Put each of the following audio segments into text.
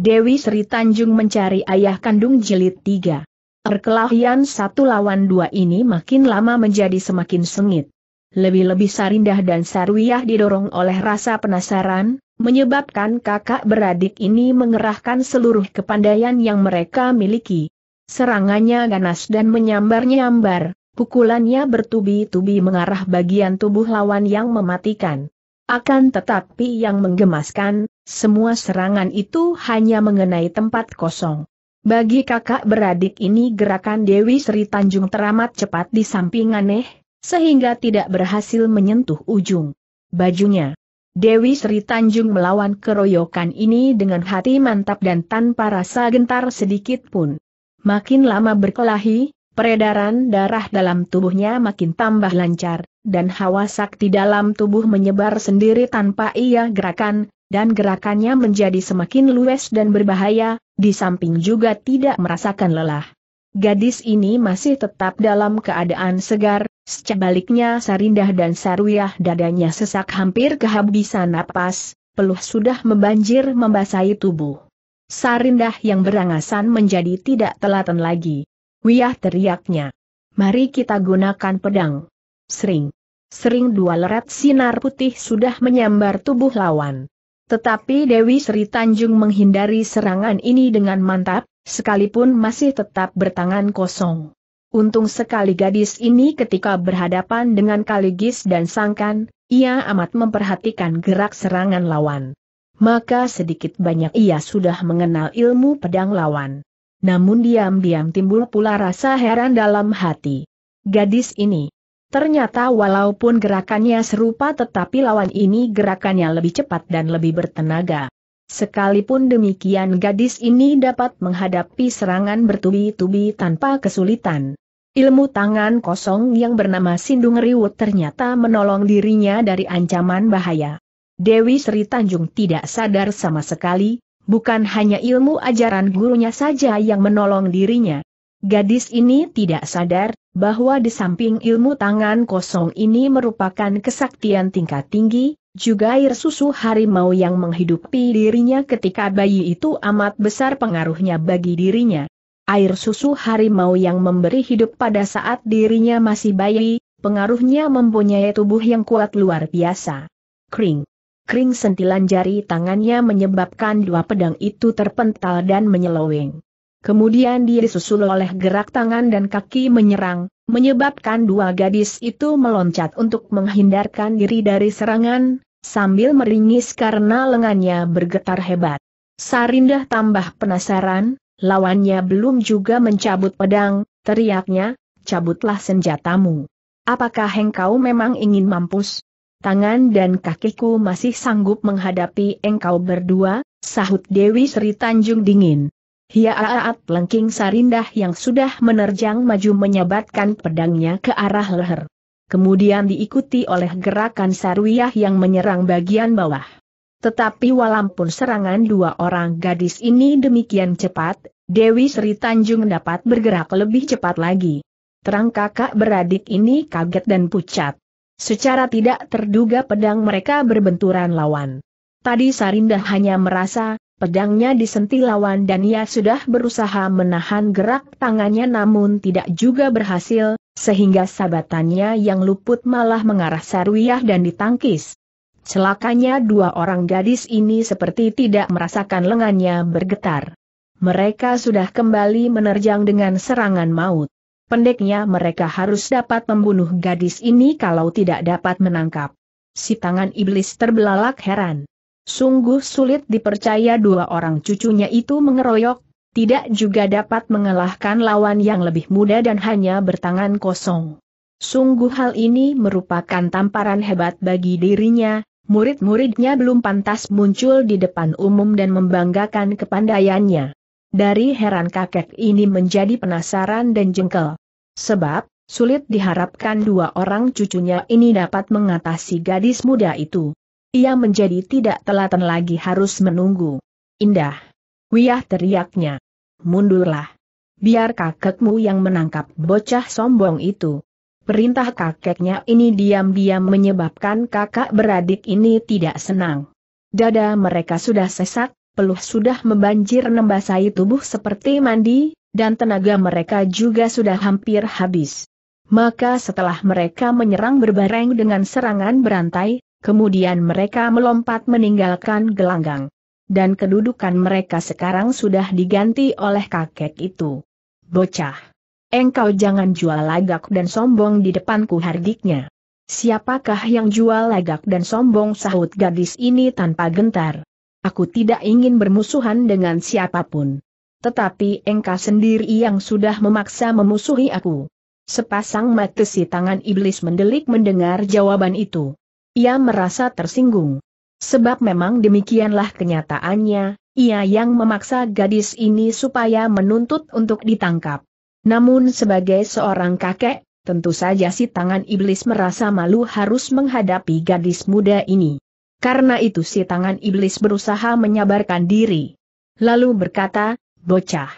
Dewi Sri Tanjung mencari ayah kandung jilid 3. Perkelahian satu lawan dua ini makin lama menjadi semakin sengit. Lebih-lebih Sarindah dan Sarwiyah didorong oleh rasa penasaran, menyebabkan kakak beradik ini mengerahkan seluruh kepandaian yang mereka miliki. Serangannya ganas dan menyambar-nyambar, pukulannya bertubi-tubi mengarah bagian tubuh lawan yang mematikan. Akan tetapi yang menggemaskan, semua serangan itu hanya mengenai tempat kosong. Bagi kakak beradik ini gerakan Dewi Sri Tanjung teramat cepat di samping aneh, sehingga tidak berhasil menyentuh ujung bajunya. Dewi Sri Tanjung melawan keroyokan ini dengan hati mantap dan tanpa rasa gentar sedikit pun. Makin lama berkelahi, peredaran darah dalam tubuhnya makin tambah lancar, dan hawa sakti dalam tubuh menyebar sendiri tanpa ia gerakan, dan gerakannya menjadi semakin luwes dan berbahaya, di samping juga tidak merasakan lelah. Gadis ini masih tetap dalam keadaan segar, sebaliknya Sarindah dan Sarwiyah dadanya sesak hampir kehabisan napas, peluh sudah membanjir membasahi tubuh. Sarindah yang berangasan menjadi tidak telaten lagi. Wiyah teriaknya. Mari kita gunakan pedang. Sering. Sering dua leret sinar putih sudah menyambar tubuh lawan. Tetapi Dewi Sri Tanjung menghindari serangan ini dengan mantap, sekalipun masih tetap bertangan kosong. Untung sekali gadis ini ketika berhadapan dengan Kaligis dan Sangkan, ia amat memperhatikan gerak serangan lawan. Maka sedikit banyak ia sudah mengenal ilmu pedang lawan. Namun diam-diam timbul pula rasa heran dalam hati. Gadis ini, Ternyata walaupun gerakannya serupa tetapi lawan ini gerakannya lebih cepat dan lebih bertenaga. Sekalipun demikian gadis ini dapat menghadapi serangan bertubi-tubi tanpa kesulitan. Ilmu tangan kosong yang bernama Sindung Riwut ternyata menolong dirinya dari ancaman bahaya. Dewi Sri Tanjung tidak sadar sama sekali, bukan hanya ilmu ajaran gurunya saja yang menolong dirinya, Gadis ini tidak sadar bahwa di samping ilmu tangan kosong ini merupakan kesaktian tingkat tinggi, juga air susu harimau yang menghidupi dirinya ketika bayi itu amat besar pengaruhnya bagi dirinya. Air susu harimau yang memberi hidup pada saat dirinya masih bayi, pengaruhnya mempunyai tubuh yang kuat luar biasa. Kring. Kring sentilan jari tangannya menyebabkan dua pedang itu terpental dan menyeloweng. Kemudian dia disusul oleh gerak tangan dan kaki menyerang, menyebabkan dua gadis itu meloncat untuk menghindarkan diri dari serangan, sambil meringis karena lengannya bergetar hebat. Sarindah tambah penasaran, lawannya belum juga mencabut pedang, teriaknya, cabutlah senjatamu. Apakah engkau memang ingin mampus? Tangan dan kakiku masih sanggup menghadapi engkau berdua, sahut Dewi Sri Tanjung dingin. Hiaat Lengking Sarindah yang sudah menerjang maju menyebatkan pedangnya ke arah leher. Kemudian diikuti oleh gerakan Sarwiyah yang menyerang bagian bawah. Tetapi walaupun serangan dua orang gadis ini demikian cepat, Dewi Sri Tanjung dapat bergerak lebih cepat lagi. Terang kakak beradik ini kaget dan pucat. Secara tidak terduga pedang mereka berbenturan lawan. Tadi Sarinda hanya merasa, Pedangnya disentil lawan dan ia sudah berusaha menahan gerak tangannya namun tidak juga berhasil, sehingga sabatannya yang luput malah mengarah Sarwiyah dan ditangkis. Celakanya dua orang gadis ini seperti tidak merasakan lengannya bergetar. Mereka sudah kembali menerjang dengan serangan maut. Pendeknya mereka harus dapat membunuh gadis ini kalau tidak dapat menangkap. Si tangan iblis terbelalak heran. Sungguh sulit dipercaya dua orang cucunya itu mengeroyok, tidak juga dapat mengalahkan lawan yang lebih muda dan hanya bertangan kosong. Sungguh hal ini merupakan tamparan hebat bagi dirinya, murid-muridnya belum pantas muncul di depan umum dan membanggakan kepandaiannya. Dari heran kakek ini menjadi penasaran dan jengkel. Sebab, sulit diharapkan dua orang cucunya ini dapat mengatasi gadis muda itu. Ia menjadi tidak telaten lagi harus menunggu. Indah. Wiyah teriaknya. Mundurlah. Biar kakekmu yang menangkap bocah sombong itu. Perintah kakeknya ini diam-diam menyebabkan kakak beradik ini tidak senang. Dada mereka sudah sesak, peluh sudah membanjir nembasai tubuh seperti mandi, dan tenaga mereka juga sudah hampir habis. Maka setelah mereka menyerang berbareng dengan serangan berantai, Kemudian mereka melompat meninggalkan gelanggang. Dan kedudukan mereka sekarang sudah diganti oleh kakek itu. Bocah. Engkau jangan jual lagak dan sombong di depanku hardiknya. Siapakah yang jual lagak dan sombong sahut gadis ini tanpa gentar. Aku tidak ingin bermusuhan dengan siapapun. Tetapi engkau sendiri yang sudah memaksa memusuhi aku. Sepasang mata si tangan iblis mendelik mendengar jawaban itu. Ia merasa tersinggung. Sebab memang demikianlah kenyataannya, ia yang memaksa gadis ini supaya menuntut untuk ditangkap. Namun sebagai seorang kakek, tentu saja si tangan iblis merasa malu harus menghadapi gadis muda ini. Karena itu si tangan iblis berusaha menyabarkan diri. Lalu berkata, bocah,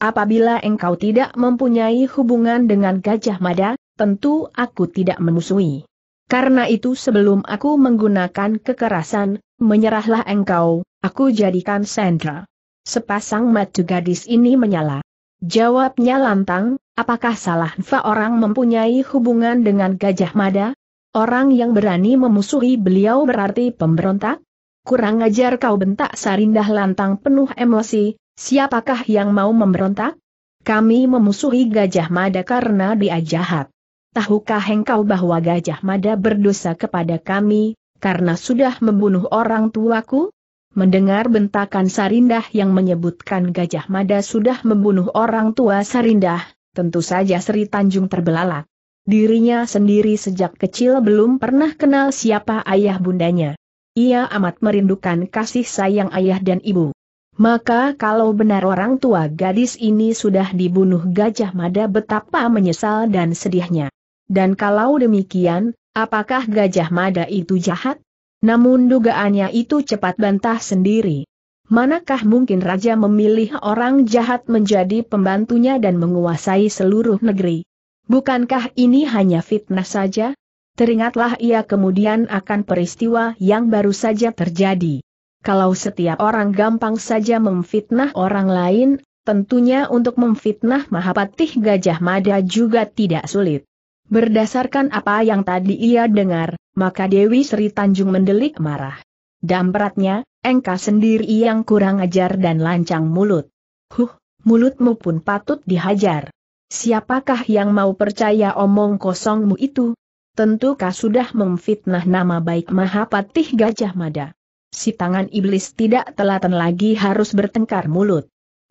apabila engkau tidak mempunyai hubungan dengan Gajah Mada, tentu aku tidak memusuhi. Karena itu sebelum aku menggunakan kekerasan, menyerahlah engkau, aku jadikan sandra. Sepasang mata gadis ini menyala. Jawabnya lantang, apakah salah Nfa orang mempunyai hubungan dengan Gajah Mada? Orang yang berani memusuhi beliau berarti pemberontak? Kurang ajar kau bentak Sarindah lantang penuh emosi, siapakah yang mau memberontak? Kami memusuhi Gajah Mada karena dia jahat tahukah engkau bahwa Gajah Mada berdosa kepada kami, karena sudah membunuh orang tuaku? Mendengar bentakan Sarindah yang menyebutkan Gajah Mada sudah membunuh orang tua Sarindah, tentu saja Sri Tanjung terbelalak. Dirinya sendiri sejak kecil belum pernah kenal siapa ayah bundanya. Ia amat merindukan kasih sayang ayah dan ibu. Maka kalau benar orang tua gadis ini sudah dibunuh Gajah Mada betapa menyesal dan sedihnya. Dan kalau demikian, apakah Gajah Mada itu jahat? Namun dugaannya itu cepat bantah sendiri. Manakah mungkin raja memilih orang jahat menjadi pembantunya dan menguasai seluruh negeri? Bukankah ini hanya fitnah saja? Teringatlah ia kemudian akan peristiwa yang baru saja terjadi. Kalau setiap orang gampang saja memfitnah orang lain, tentunya untuk memfitnah Mahapatih Gajah Mada juga tidak sulit. Berdasarkan apa yang tadi ia dengar, maka Dewi Sri Tanjung mendelik marah. Dampratnya, engka sendiri yang kurang ajar dan lancang mulut. Huh, mulutmu pun patut dihajar. Siapakah yang mau percaya omong kosongmu itu? Tentu kau sudah memfitnah nama baik Mahapatih Gajah Mada. Si tangan iblis tidak telaten lagi harus bertengkar mulut.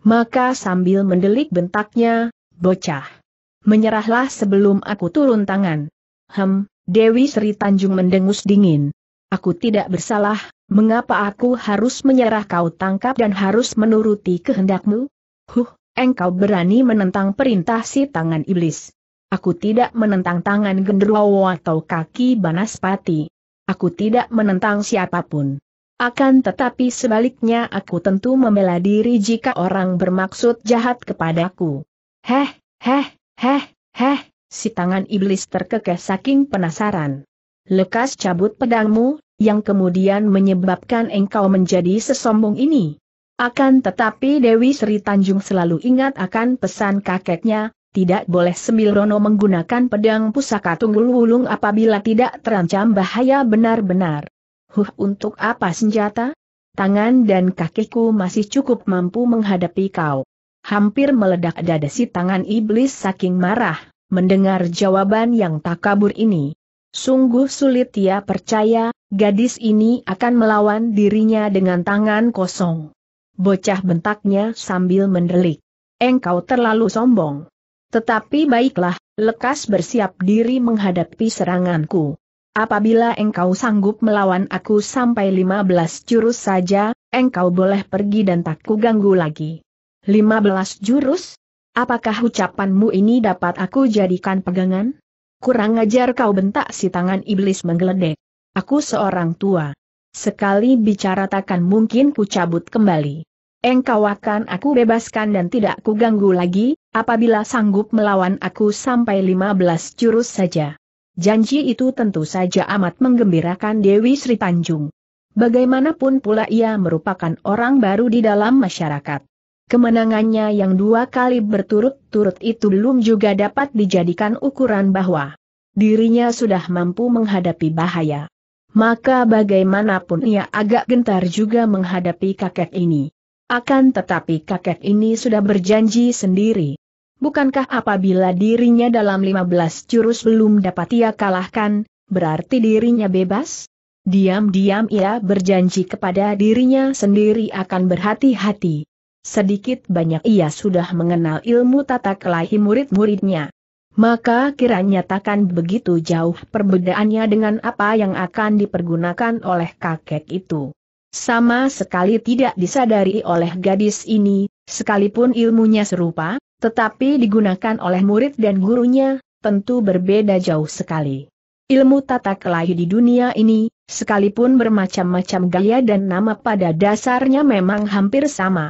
Maka sambil mendelik bentaknya, bocah menyerahlah sebelum aku turun tangan. Hem, Dewi Sri Tanjung mendengus dingin. Aku tidak bersalah, mengapa aku harus menyerah kau tangkap dan harus menuruti kehendakmu? Huh, engkau berani menentang perintah si tangan iblis. Aku tidak menentang tangan genderuwo atau kaki banaspati. Aku tidak menentang siapapun. Akan tetapi sebaliknya aku tentu membela diri jika orang bermaksud jahat kepadaku. Heh, heh, Heh, heh, si tangan iblis terkekeh saking penasaran. Lekas cabut pedangmu, yang kemudian menyebabkan engkau menjadi sesombong ini. Akan tetapi Dewi Sri Tanjung selalu ingat akan pesan kakeknya, tidak boleh Semirono menggunakan pedang pusaka tunggul wulung apabila tidak terancam bahaya benar-benar. Huh untuk apa senjata? Tangan dan kakiku masih cukup mampu menghadapi kau hampir meledak dada si tangan iblis saking marah, mendengar jawaban yang tak kabur ini. Sungguh sulit ia percaya, gadis ini akan melawan dirinya dengan tangan kosong. Bocah bentaknya sambil mendelik. Engkau terlalu sombong. Tetapi baiklah, lekas bersiap diri menghadapi seranganku. Apabila engkau sanggup melawan aku sampai 15 jurus saja, engkau boleh pergi dan tak kuganggu lagi. 15 jurus? Apakah ucapanmu ini dapat aku jadikan pegangan? Kurang ajar kau bentak si tangan iblis menggeledek. Aku seorang tua. Sekali bicara takkan mungkin ku cabut kembali. Engkau akan aku bebaskan dan tidak ku ganggu lagi, apabila sanggup melawan aku sampai 15 jurus saja. Janji itu tentu saja amat menggembirakan Dewi Sri Tanjung. Bagaimanapun pula ia merupakan orang baru di dalam masyarakat. Kemenangannya yang dua kali berturut-turut itu belum juga dapat dijadikan ukuran bahwa dirinya sudah mampu menghadapi bahaya. Maka bagaimanapun ia agak gentar juga menghadapi kakek ini. Akan tetapi kakek ini sudah berjanji sendiri. Bukankah apabila dirinya dalam 15 jurus belum dapat ia kalahkan, berarti dirinya bebas? Diam-diam ia berjanji kepada dirinya sendiri akan berhati-hati. Sedikit banyak ia sudah mengenal ilmu tata kelahi murid-muridnya. Maka kiranya takkan begitu jauh perbedaannya dengan apa yang akan dipergunakan oleh kakek itu. Sama sekali tidak disadari oleh gadis ini, sekalipun ilmunya serupa, tetapi digunakan oleh murid dan gurunya, tentu berbeda jauh sekali. Ilmu tata kelahi di dunia ini, sekalipun bermacam-macam gaya dan nama pada dasarnya memang hampir sama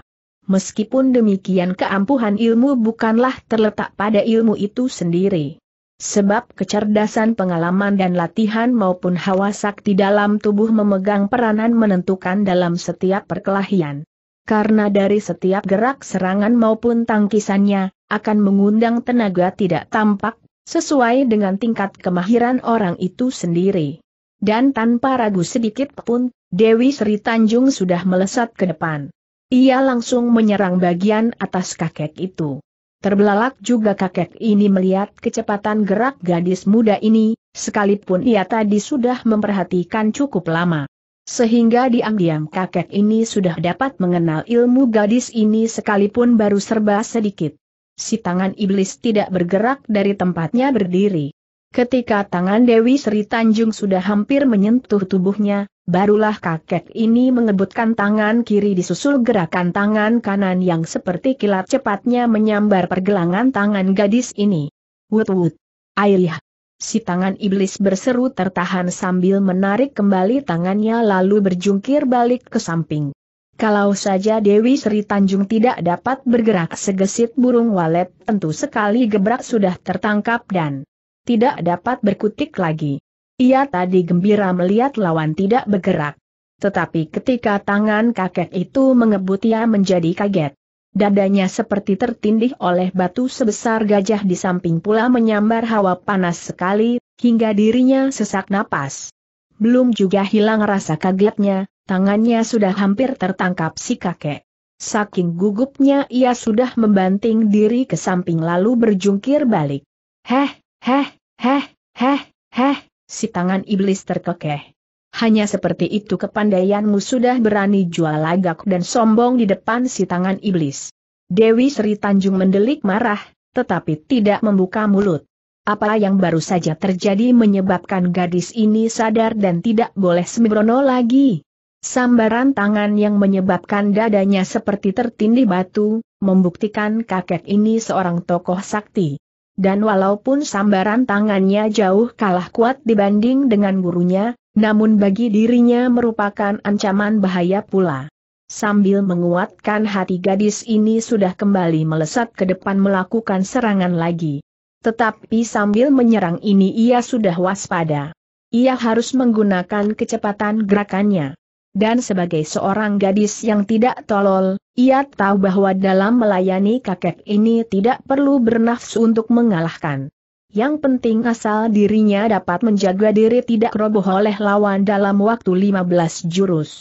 meskipun demikian keampuhan ilmu bukanlah terletak pada ilmu itu sendiri. Sebab kecerdasan pengalaman dan latihan maupun hawa sakti dalam tubuh memegang peranan menentukan dalam setiap perkelahian. Karena dari setiap gerak serangan maupun tangkisannya, akan mengundang tenaga tidak tampak, sesuai dengan tingkat kemahiran orang itu sendiri. Dan tanpa ragu sedikit pun, Dewi Sri Tanjung sudah melesat ke depan. Ia langsung menyerang bagian atas kakek itu. Terbelalak juga kakek ini melihat kecepatan gerak gadis muda ini, sekalipun ia tadi sudah memperhatikan cukup lama. Sehingga diam-diam kakek ini sudah dapat mengenal ilmu gadis ini sekalipun baru serba sedikit. Si tangan iblis tidak bergerak dari tempatnya berdiri. Ketika tangan Dewi Sri Tanjung sudah hampir menyentuh tubuhnya, Barulah kakek ini mengebutkan tangan kiri disusul gerakan tangan kanan yang seperti kilat cepatnya menyambar pergelangan tangan gadis ini. Wut wut. Airih. Si tangan iblis berseru tertahan sambil menarik kembali tangannya lalu berjungkir balik ke samping. Kalau saja Dewi Sri Tanjung tidak dapat bergerak segesit burung walet tentu sekali gebrak sudah tertangkap dan tidak dapat berkutik lagi. Ia tadi gembira melihat lawan tidak bergerak. Tetapi ketika tangan kakek itu mengebut ia menjadi kaget. Dadanya seperti tertindih oleh batu sebesar gajah di samping pula menyambar hawa panas sekali, hingga dirinya sesak napas. Belum juga hilang rasa kagetnya, tangannya sudah hampir tertangkap si kakek. Saking gugupnya ia sudah membanting diri ke samping lalu berjungkir balik. Heh, heh, heh, heh, heh, si tangan iblis terkekeh. Hanya seperti itu kepandaianmu sudah berani jual lagak dan sombong di depan si tangan iblis. Dewi Sri Tanjung mendelik marah, tetapi tidak membuka mulut. Apa yang baru saja terjadi menyebabkan gadis ini sadar dan tidak boleh sembrono lagi. Sambaran tangan yang menyebabkan dadanya seperti tertindih batu, membuktikan kakek ini seorang tokoh sakti. Dan walaupun sambaran tangannya jauh kalah kuat dibanding dengan gurunya, namun bagi dirinya merupakan ancaman bahaya pula. Sambil menguatkan hati gadis ini sudah kembali melesat ke depan melakukan serangan lagi. Tetapi sambil menyerang ini ia sudah waspada. Ia harus menggunakan kecepatan gerakannya. Dan sebagai seorang gadis yang tidak tolol, ia tahu bahwa dalam melayani kakek ini tidak perlu bernafsu untuk mengalahkan. Yang penting asal dirinya dapat menjaga diri tidak roboh oleh lawan dalam waktu 15 jurus.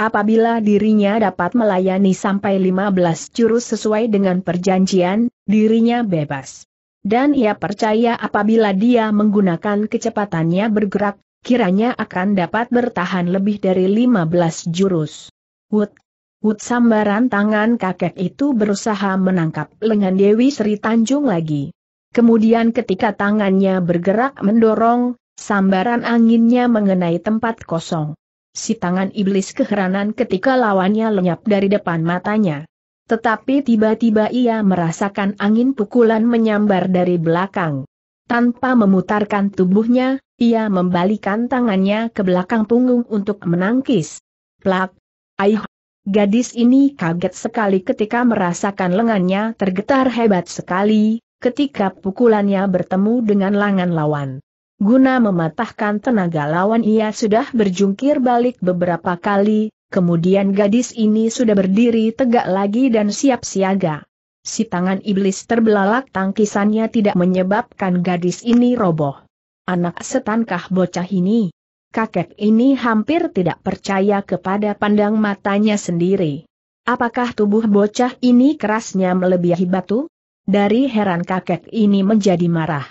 Apabila dirinya dapat melayani sampai 15 jurus sesuai dengan perjanjian, dirinya bebas. Dan ia percaya apabila dia menggunakan kecepatannya bergerak, kiranya akan dapat bertahan lebih dari 15 jurus. Wood Wut sambaran tangan kakek itu berusaha menangkap lengan Dewi Sri Tanjung lagi. Kemudian ketika tangannya bergerak mendorong, sambaran anginnya mengenai tempat kosong. Si tangan iblis keheranan ketika lawannya lenyap dari depan matanya. Tetapi tiba-tiba ia merasakan angin pukulan menyambar dari belakang. Tanpa memutarkan tubuhnya, ia membalikan tangannya ke belakang punggung untuk menangkis. Plak! Aih! Gadis ini kaget sekali ketika merasakan lengannya tergetar hebat sekali, ketika pukulannya bertemu dengan lengan lawan. Guna mematahkan tenaga lawan ia sudah berjungkir balik beberapa kali, kemudian gadis ini sudah berdiri tegak lagi dan siap siaga. Si tangan iblis terbelalak tangkisannya tidak menyebabkan gadis ini roboh. Anak setankah bocah ini? kakek ini hampir tidak percaya kepada pandang matanya sendiri. Apakah tubuh bocah ini kerasnya melebihi batu? Dari heran kakek ini menjadi marah.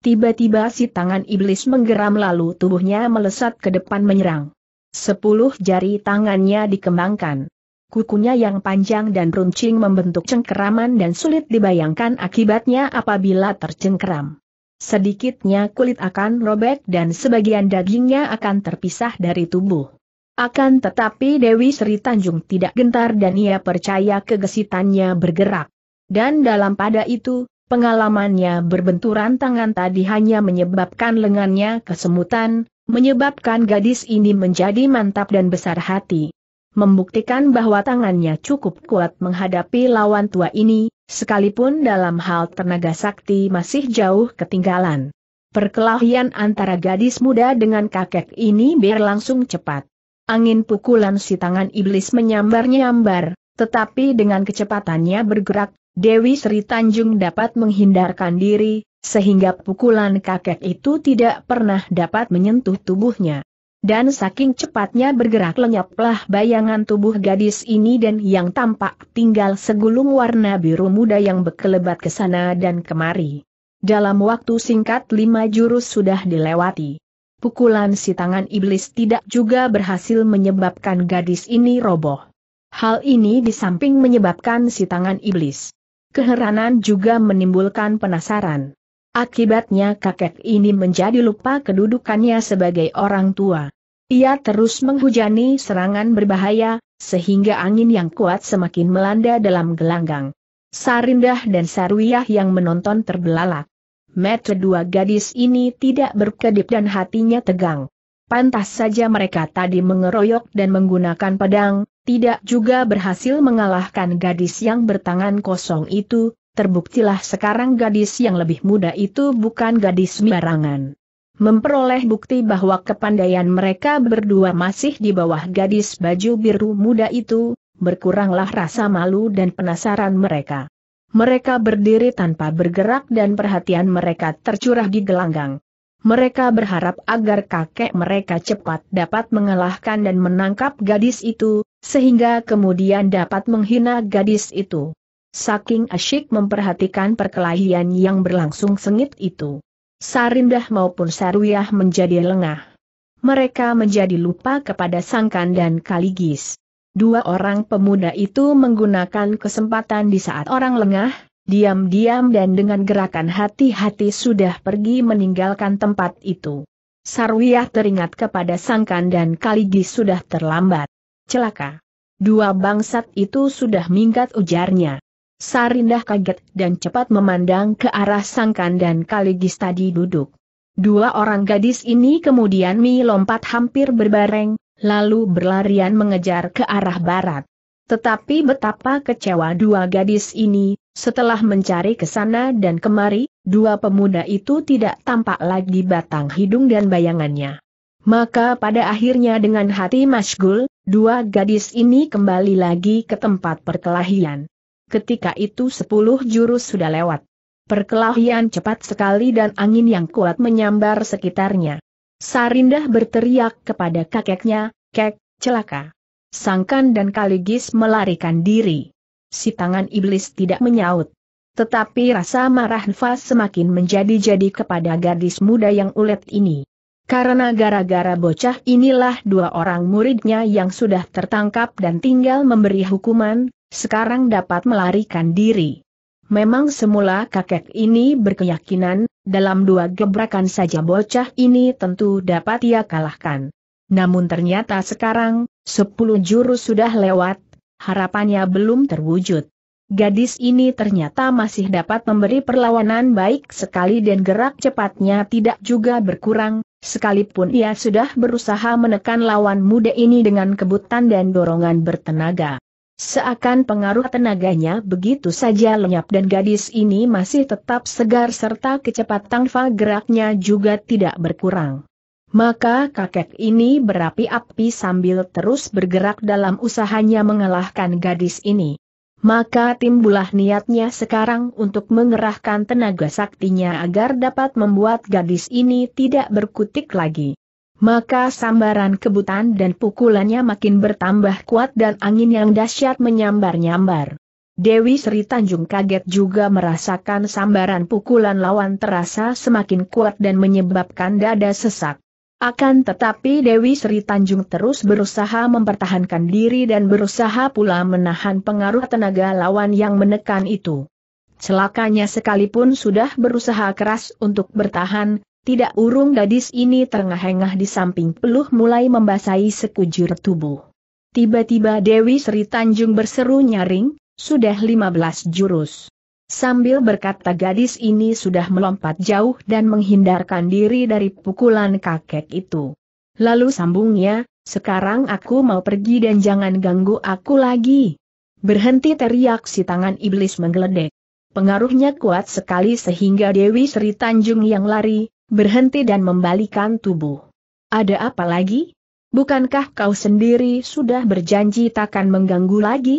Tiba-tiba si tangan iblis menggeram lalu tubuhnya melesat ke depan menyerang. Sepuluh jari tangannya dikembangkan. Kukunya yang panjang dan runcing membentuk cengkeraman dan sulit dibayangkan akibatnya apabila tercengkeram. Sedikitnya kulit akan robek dan sebagian dagingnya akan terpisah dari tubuh. Akan tetapi Dewi Sri Tanjung tidak gentar dan ia percaya kegesitannya bergerak. Dan dalam pada itu, pengalamannya berbenturan tangan tadi hanya menyebabkan lengannya kesemutan, menyebabkan gadis ini menjadi mantap dan besar hati membuktikan bahwa tangannya cukup kuat menghadapi lawan tua ini, Sekalipun dalam hal tenaga sakti masih jauh ketinggalan. Perkelahian antara gadis muda dengan kakek ini berlangsung cepat. Angin pukulan si tangan iblis menyambar-nyambar, tetapi dengan kecepatannya bergerak, Dewi Sri Tanjung dapat menghindarkan diri, sehingga pukulan kakek itu tidak pernah dapat menyentuh tubuhnya dan saking cepatnya bergerak lenyaplah bayangan tubuh gadis ini dan yang tampak tinggal segulung warna biru muda yang berkelebat ke sana dan kemari. Dalam waktu singkat lima jurus sudah dilewati. Pukulan si tangan iblis tidak juga berhasil menyebabkan gadis ini roboh. Hal ini di samping menyebabkan si tangan iblis. Keheranan juga menimbulkan penasaran. Akibatnya kakek ini menjadi lupa kedudukannya sebagai orang tua. Ia terus menghujani serangan berbahaya, sehingga angin yang kuat semakin melanda dalam gelanggang. Sarindah dan Sarwiyah yang menonton terbelalak. Metre dua gadis ini tidak berkedip dan hatinya tegang. Pantas saja mereka tadi mengeroyok dan menggunakan pedang, tidak juga berhasil mengalahkan gadis yang bertangan kosong itu, terbuktilah sekarang gadis yang lebih muda itu bukan gadis sembarangan. Memperoleh bukti bahwa kepandaian mereka berdua masih di bawah gadis baju biru muda itu, berkuranglah rasa malu dan penasaran mereka. Mereka berdiri tanpa bergerak dan perhatian mereka tercurah di gelanggang. Mereka berharap agar kakek mereka cepat dapat mengalahkan dan menangkap gadis itu, sehingga kemudian dapat menghina gadis itu saking asyik memperhatikan perkelahian yang berlangsung sengit itu. Sarindah maupun Sarwiyah menjadi lengah. Mereka menjadi lupa kepada Sangkan dan Kaligis. Dua orang pemuda itu menggunakan kesempatan di saat orang lengah, diam-diam dan dengan gerakan hati-hati sudah pergi meninggalkan tempat itu. Sarwiyah teringat kepada Sangkan dan Kaligis sudah terlambat. Celaka. Dua bangsat itu sudah minggat ujarnya. Sarindah kaget dan cepat memandang ke arah Sangkan dan Kaligis tadi duduk. Dua orang gadis ini kemudian melompat hampir berbareng, lalu berlarian mengejar ke arah barat. Tetapi betapa kecewa dua gadis ini, setelah mencari ke sana dan kemari, dua pemuda itu tidak tampak lagi batang hidung dan bayangannya. Maka pada akhirnya dengan hati masgul, dua gadis ini kembali lagi ke tempat perkelahian. Ketika itu sepuluh jurus sudah lewat. Perkelahian cepat sekali dan angin yang kuat menyambar sekitarnya. Sarindah berteriak kepada kakeknya, Kek, celaka. Sangkan dan Kaligis melarikan diri. Si tangan iblis tidak menyaut. Tetapi rasa marah Nfa semakin menjadi-jadi kepada gadis muda yang ulet ini. Karena gara-gara bocah inilah dua orang muridnya yang sudah tertangkap dan tinggal memberi hukuman, sekarang dapat melarikan diri. Memang semula kakek ini berkeyakinan, dalam dua gebrakan saja bocah ini tentu dapat ia kalahkan. Namun ternyata sekarang, sepuluh jurus sudah lewat, harapannya belum terwujud. Gadis ini ternyata masih dapat memberi perlawanan baik sekali dan gerak cepatnya tidak juga berkurang, sekalipun ia sudah berusaha menekan lawan muda ini dengan kebutan dan dorongan bertenaga. Seakan pengaruh tenaganya begitu saja lenyap dan gadis ini masih tetap segar serta kecepatan fa geraknya juga tidak berkurang. Maka kakek ini berapi-api sambil terus bergerak dalam usahanya mengalahkan gadis ini. Maka timbulah niatnya sekarang untuk mengerahkan tenaga saktinya agar dapat membuat gadis ini tidak berkutik lagi maka sambaran kebutan dan pukulannya makin bertambah kuat dan angin yang dahsyat menyambar-nyambar. Dewi Sri Tanjung kaget juga merasakan sambaran pukulan lawan terasa semakin kuat dan menyebabkan dada sesak. Akan tetapi Dewi Sri Tanjung terus berusaha mempertahankan diri dan berusaha pula menahan pengaruh tenaga lawan yang menekan itu. Celakanya sekalipun sudah berusaha keras untuk bertahan, tidak urung gadis ini terengah-engah di samping peluh mulai membasahi sekujur tubuh. Tiba-tiba Dewi Sri Tanjung berseru nyaring, sudah 15 jurus. Sambil berkata gadis ini sudah melompat jauh dan menghindarkan diri dari pukulan kakek itu. Lalu sambungnya, sekarang aku mau pergi dan jangan ganggu aku lagi. Berhenti teriak si tangan iblis menggeledek. Pengaruhnya kuat sekali sehingga Dewi Sri Tanjung yang lari, berhenti dan membalikan tubuh. Ada apa lagi? Bukankah kau sendiri sudah berjanji takkan mengganggu lagi?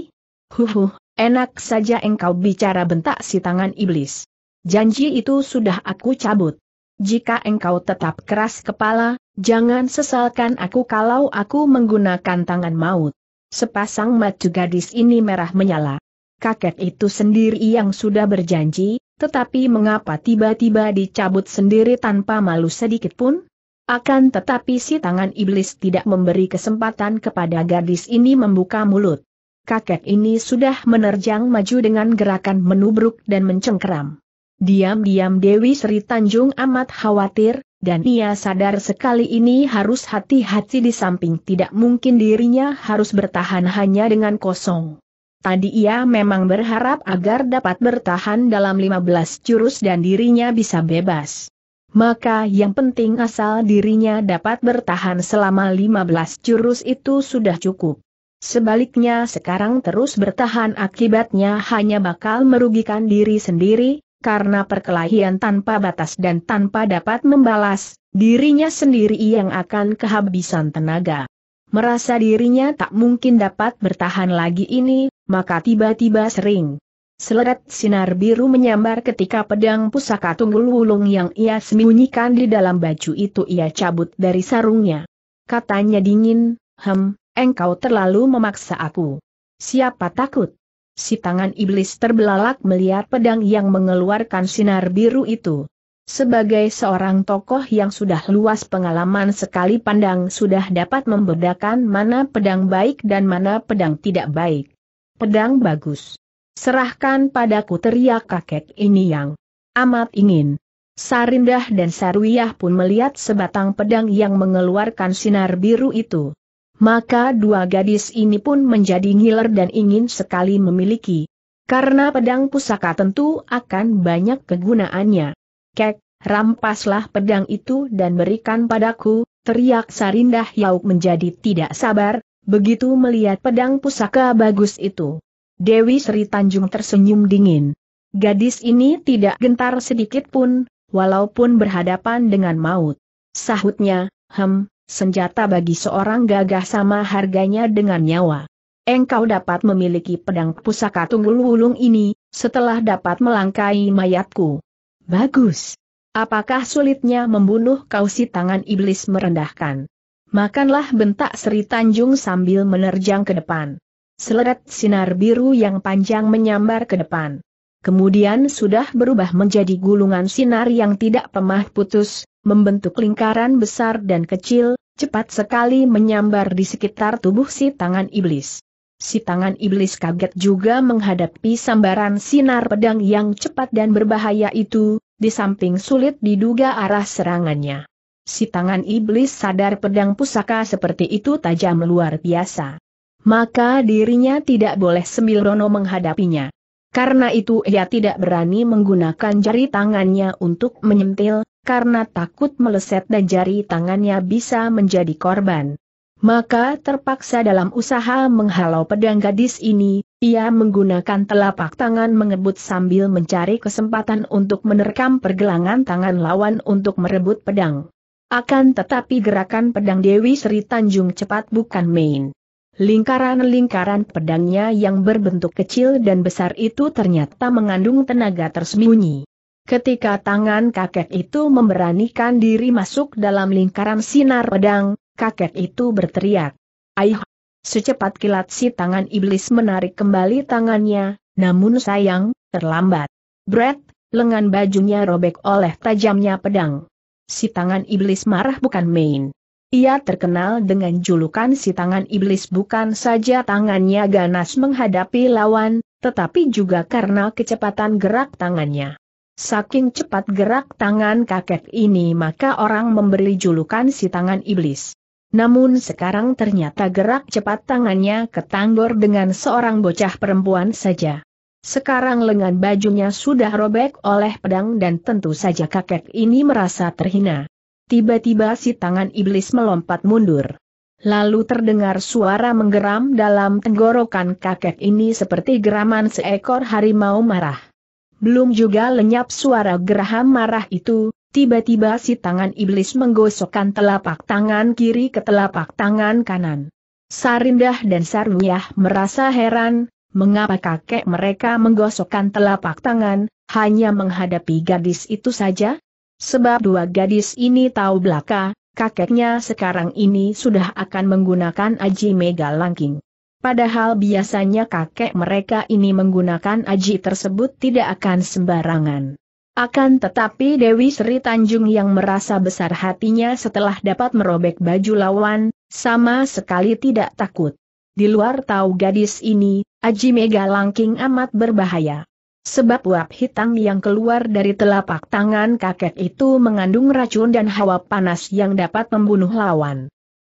Huhuh, enak saja engkau bicara bentak si tangan iblis. Janji itu sudah aku cabut. Jika engkau tetap keras kepala, jangan sesalkan aku kalau aku menggunakan tangan maut. Sepasang mata gadis ini merah menyala. Kakek itu sendiri yang sudah berjanji, tetapi mengapa tiba-tiba dicabut sendiri tanpa malu sedikit pun? Akan tetapi si tangan iblis tidak memberi kesempatan kepada gadis ini membuka mulut. Kakek ini sudah menerjang maju dengan gerakan menubruk dan mencengkeram. Diam-diam Dewi Sri Tanjung amat khawatir, dan ia sadar sekali ini harus hati-hati di samping tidak mungkin dirinya harus bertahan hanya dengan kosong. Tadi ia memang berharap agar dapat bertahan dalam 15 jurus dan dirinya bisa bebas. Maka yang penting asal dirinya dapat bertahan selama 15 jurus itu sudah cukup. Sebaliknya sekarang terus bertahan akibatnya hanya bakal merugikan diri sendiri, karena perkelahian tanpa batas dan tanpa dapat membalas, dirinya sendiri yang akan kehabisan tenaga. Merasa dirinya tak mungkin dapat bertahan lagi ini, maka tiba-tiba sering. Seleret sinar biru menyambar ketika pedang pusaka tunggul wulung yang ia sembunyikan di dalam baju itu ia cabut dari sarungnya. Katanya dingin, hem, engkau terlalu memaksa aku. Siapa takut? Si tangan iblis terbelalak melihat pedang yang mengeluarkan sinar biru itu. Sebagai seorang tokoh yang sudah luas pengalaman sekali pandang sudah dapat membedakan mana pedang baik dan mana pedang tidak baik. Pedang bagus. Serahkan padaku teriak kakek ini yang amat ingin. Sarindah dan Sarwiyah pun melihat sebatang pedang yang mengeluarkan sinar biru itu. Maka dua gadis ini pun menjadi ngiler dan ingin sekali memiliki. Karena pedang pusaka tentu akan banyak kegunaannya. Kek, rampaslah pedang itu dan berikan padaku, teriak Sarindah Yauk menjadi tidak sabar, begitu melihat pedang pusaka bagus itu. Dewi Sri Tanjung tersenyum dingin. Gadis ini tidak gentar sedikit pun, walaupun berhadapan dengan maut. Sahutnya, hem, senjata bagi seorang gagah sama harganya dengan nyawa. Engkau dapat memiliki pedang pusaka tunggul wulung ini, setelah dapat melangkai mayatku. Bagus. Apakah sulitnya membunuh kau si tangan iblis merendahkan? Makanlah bentak Sri Tanjung sambil menerjang ke depan. Seleret sinar biru yang panjang menyambar ke depan. Kemudian sudah berubah menjadi gulungan sinar yang tidak pemah putus, membentuk lingkaran besar dan kecil, cepat sekali menyambar di sekitar tubuh si tangan iblis. Si tangan iblis kaget juga menghadapi sambaran sinar pedang yang cepat dan berbahaya itu, di samping sulit diduga arah serangannya. Si tangan iblis sadar pedang pusaka seperti itu tajam luar biasa. Maka dirinya tidak boleh sembilrono menghadapinya. Karena itu ia tidak berani menggunakan jari tangannya untuk menyentil, karena takut meleset dan jari tangannya bisa menjadi korban. Maka terpaksa dalam usaha menghalau pedang gadis ini, ia menggunakan telapak tangan mengebut sambil mencari kesempatan untuk menerkam pergelangan tangan lawan untuk merebut pedang. Akan tetapi gerakan pedang Dewi Sri Tanjung cepat bukan main. Lingkaran-lingkaran pedangnya yang berbentuk kecil dan besar itu ternyata mengandung tenaga tersembunyi. Ketika tangan kakek itu memberanikan diri masuk dalam lingkaran sinar pedang, kakek itu berteriak. Aih! Secepat kilat si tangan iblis menarik kembali tangannya, namun sayang, terlambat. Brett, lengan bajunya robek oleh tajamnya pedang si tangan iblis marah bukan main. Ia terkenal dengan julukan si tangan iblis bukan saja tangannya ganas menghadapi lawan, tetapi juga karena kecepatan gerak tangannya. Saking cepat gerak tangan kakek ini maka orang memberi julukan si tangan iblis. Namun sekarang ternyata gerak cepat tangannya ketanggor dengan seorang bocah perempuan saja. Sekarang lengan bajunya sudah robek oleh pedang dan tentu saja kakek ini merasa terhina. Tiba-tiba si tangan iblis melompat mundur. Lalu terdengar suara menggeram dalam tenggorokan kakek ini seperti geraman seekor harimau marah. Belum juga lenyap suara geraham marah itu, tiba-tiba si tangan iblis menggosokkan telapak tangan kiri ke telapak tangan kanan. Sarindah dan Saruyah merasa heran, mengapa kakek mereka menggosokkan telapak tangan, hanya menghadapi gadis itu saja? Sebab dua gadis ini tahu belaka, kakeknya sekarang ini sudah akan menggunakan aji mega langking. Padahal biasanya kakek mereka ini menggunakan aji tersebut tidak akan sembarangan. Akan tetapi Dewi Sri Tanjung yang merasa besar hatinya setelah dapat merobek baju lawan, sama sekali tidak takut. Di luar tahu gadis ini, Aji Mega Langking amat berbahaya. Sebab uap hitam yang keluar dari telapak tangan kakek itu mengandung racun dan hawa panas yang dapat membunuh lawan.